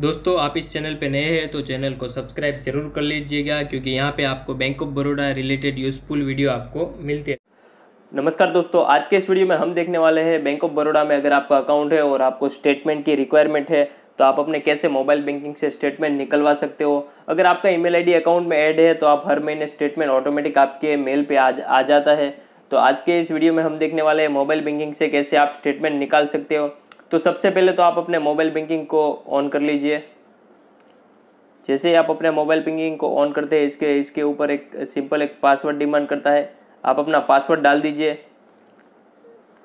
दोस्तों आप इस चैनल पे नए हैं तो चैनल को सब्सक्राइब जरूर कर लीजिएगा क्योंकि यहाँ पे आपको bank of Baroda related useful video आपको मिलते हैं नमस्कार दोस्तों आज के इस वीडियो में हम देखने वाले हैं बैंक ऑफ बड़ौदा में अगर आपका अकाउंट है और आपको स्टेटमेंट की रिक्वायरमेंट है तो आप अपने कैसे मोबाइल बैंकिंग से स्टेटमेंट निकलवा सकते हो अगर आपका ई मेल अकाउंट में एड है तो आप हर महीने स्टेटमेंट ऑटोमेटिक आपके मेल पर आ जाता है तो आज के इस वीडियो में हम देखने वाले हैं मोबाइल बैंकिंग से कैसे आप स्टेटमेंट निकाल सकते हो तो सबसे पहले तो आप अपने मोबाइल बैंकिंग को ऑन कर लीजिए जैसे ही आप अपने मोबाइल बैंकिंग को ऑन करते हैं इसके इसके ऊपर एक सिंपल एक पासवर्ड डिमांड करता है आप अपना पासवर्ड डाल दीजिए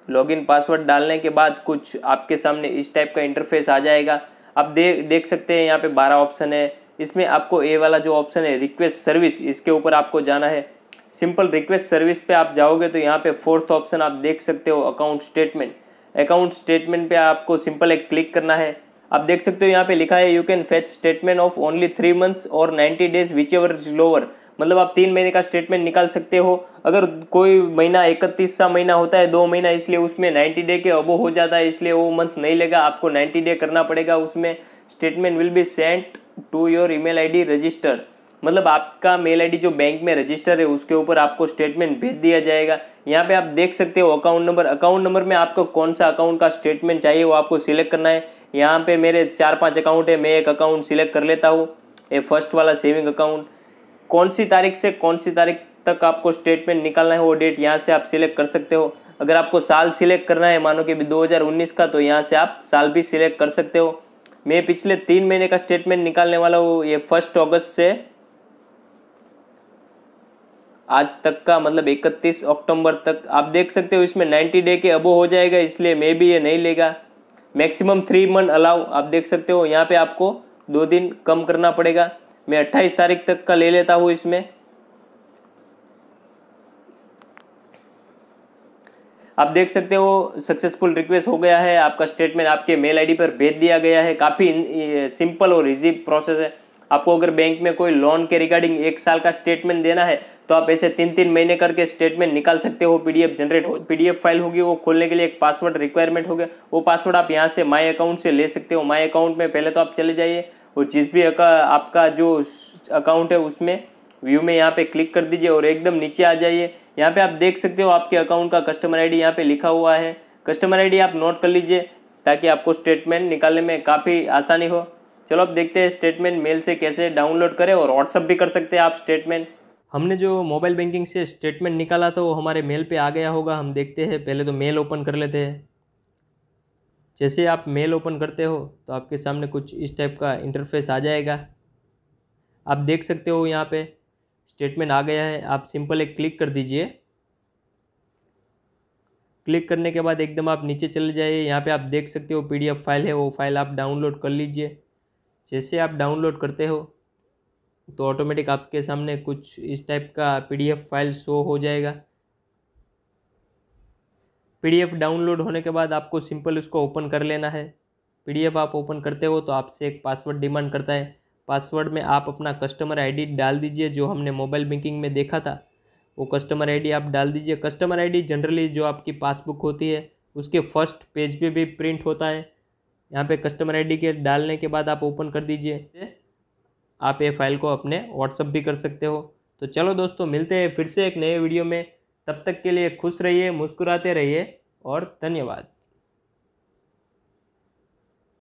लॉगिन पासवर्ड डालने के बाद कुछ आपके सामने इस टाइप का इंटरफेस आ जाएगा आप दे, देख सकते हैं यहाँ पे बारह ऑप्शन है इसमें आपको ए वाला जो ऑप्शन है रिक्वेस्ट सर्विस इसके ऊपर आपको जाना है सिंपल रिक्वेस्ट सर्विस पे आप जाओगे तो यहाँ पे फोर्थ ऑप्शन आप देख सकते हो अकाउंट स्टेटमेंट अकाउंट स्टेटमेंट पे आपको सिंपल एक क्लिक करना है आप देख सकते हो यहाँ पे लिखा है you can fetch statement of only three months और ninety days whichever is lower मतलब आप तीन महीने का स्टेटमेंट निकाल सकते हो अगर कोई महीना इकतीस सा महीना होता है दो महीना इसलिए उसमें नाइन्टी डे के अबो हो जाता है इसलिए वो मंथ नहीं लेगा आपको नाइन्टी डे करना पड़ेगा उसमें statement will be sent to your email ID register मतलब आपका मेल आईडी जो बैंक में रजिस्टर है उसके ऊपर आपको स्टेटमेंट भेज दिया जाएगा यहाँ पे आप देख सकते हो अकाउंट नंबर अकाउंट नंबर में आपको कौन सा अकाउंट का स्टेटमेंट चाहिए वो आपको सिलेक्ट करना है यहाँ पे मेरे चार पांच अकाउंट है मैं एक अकाउंट सिलेक्ट कर लेता हूँ ये फर्स्ट वाला सेविंग अकाउंट कौन सी तारीख से कौन सी तारीख तक आपको स्टेटमेंट निकालना है वो डेट यहाँ से आप सिलेक्ट कर सकते हो अगर आपको साल सिलेक्ट करना है मानो कि 2019 का तो यहाँ से आप साल भी सिलेक्ट कर सकते हो मैं पिछले तीन महीने का स्टेटमेंट निकालने वाला हूँ ये फर्स्ट अगस्त से आज तक का मतलब 31 अक्टूबर तक आप देख सकते हो इसमें 90 डे के अबो हो जाएगा इसलिए मे भी ये नहीं लेगा मैक्सिमम थ्री मंथ अलाउ आप देख सकते हो यहाँ पे आपको दो दिन कम करना पड़ेगा मैं 28 तारीख तक का ले लेता हूँ इसमें आप देख सकते हो सक्सेसफुल रिक्वेस्ट हो गया है आपका स्टेटमेंट आपके मेल आईडी पर भेज दिया गया है काफ़ी सिंपल और इजी प्रोसेस है आपको अगर बैंक में कोई लोन के रिगार्डिंग एक साल का स्टेटमेंट देना है तो आप ऐसे तीन तीन महीने करके स्टेटमेंट निकाल सकते हो पीडीएफ जनरेट हो पीडीएफ फाइल होगी वो खोलने के लिए एक पासवर्ड रिक्वायरमेंट होगा वो पासवर्ड आप यहाँ से माई अकाउंट से ले सकते हो माई अकाउंट में पहले तो आप चले जाइए और जिस भी आपका जो अकाउंट है उसमें व्यू में यहाँ पे क्लिक कर दीजिए और एकदम नीचे आ जाइए यहाँ पे आप देख सकते हो आपके अकाउंट का कस्टमर आईडी यहाँ पे लिखा हुआ है कस्टमर आईडी आप नोट कर लीजिए ताकि आपको स्टेटमेंट निकालने में काफ़ी आसानी हो चलो अब देखते हैं स्टेटमेंट मेल से कैसे डाउनलोड करें और व्हाट्सअप भी कर सकते हैं आप स्टेटमेंट हमने जो मोबाइल बैंकिंग से स्टेटमेंट निकाला था वो हमारे मेल पे आ गया होगा हम देखते हैं पहले तो मेल ओपन कर लेते हैं जैसे आप मेल ओपन करते हो तो आपके सामने कुछ इस टाइप का इंटरफेस आ जाएगा आप देख सकते हो यहाँ पे स्टेटमेंट आ गया है आप सिंपल एक क्लिक कर दीजिए क्लिक करने के बाद एकदम आप नीचे चले जाइए यहाँ पर आप देख सकते हो पी फाइल है वो फाइल आप डाउनलोड कर लीजिए जैसे आप डाउनलोड करते हो तो ऑटोमेटिक आपके सामने कुछ इस टाइप का पीडीएफ फाइल शो हो जाएगा पीडीएफ डाउनलोड होने के बाद आपको सिंपल उसको ओपन कर लेना है पीडीएफ आप ओपन करते हो तो आपसे एक पासवर्ड डिमांड करता है पासवर्ड में आप अपना कस्टमर आईडी डाल दीजिए जो हमने मोबाइल बैंकिंग में देखा था वो कस्टमर आईडी आप डाल दीजिए कस्टमर आईडी जनरली जो आपकी पासबुक होती है उसके फर्स्ट पेज पे भी प्रिंट होता है यहाँ पे कस्टमर आईडी के डालने के बाद आप ओपन कर दीजिए आप ये फाइल को अपने व्हाट्सअप भी कर सकते हो तो चलो दोस्तों मिलते हैं फिर से एक नए वीडियो में तब तक के लिए खुश रहिए मुस्कुराते रहिए और धन्यवाद